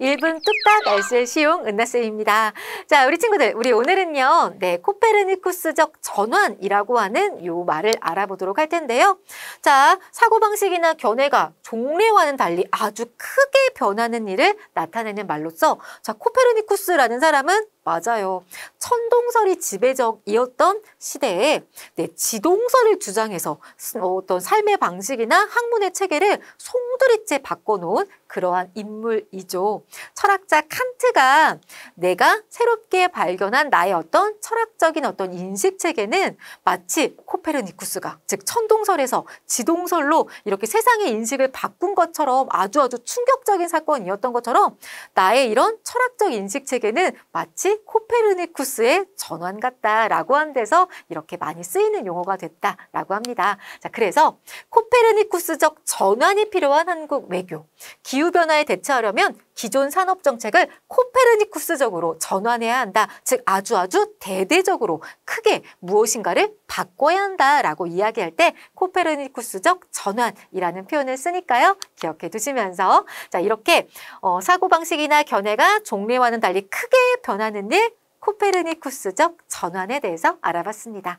1분 뚝딱 알의 시용 은나쌤입니다. 자, 우리 친구들, 우리 오늘은요, 네, 코페르니쿠스적 전환이라고 하는 요 말을 알아보도록 할 텐데요. 자, 사고방식이나 견해가 종래와는 달리 아주 크게 변하는 일을 나타내는 말로써, 자, 코페르니쿠스라는 사람은 맞아요. 천동설이 지배적이었던 시대에 네, 지동설을 주장해서 어, 어떤 삶의 방식이나 학문의 체계를 송두리째 바꿔놓은 그러한 인물이죠. 철학자 칸트가 내가 새롭게 발견한 나의 어떤 철학적인 어떤 인식 체계는 마치 코페르니쿠스가 즉 천동설에서 지동설로 이렇게 세상의 인식을 바꾼 것처럼 아주 아주 충격적인 사건이었던 것처럼 나의 이런 철학적 인식 체계는 마치 코페르니쿠스의 전환 같다라고 한 데서 이렇게 많이 쓰이는 용어가 됐다라고 합니다. 자, 그래서 코페르니쿠스적 전환이 필요한 한국 외교, 기후 변화에 대처하려면 기존 산업 정책을 코페르니쿠스적으로 전환해야 한다. 즉 아주 아주 대대적으로 크게 무엇인가를 바꿔야 한다라고 이야기할 때 코페르니쿠스적 전환이라는 표현을 쓰니까요. 기억해 두시면서 자 이렇게 어, 사고방식이나 견해가 종래와는 달리 크게 변하는 일 코페르니쿠스적 전환에 대해서 알아봤습니다.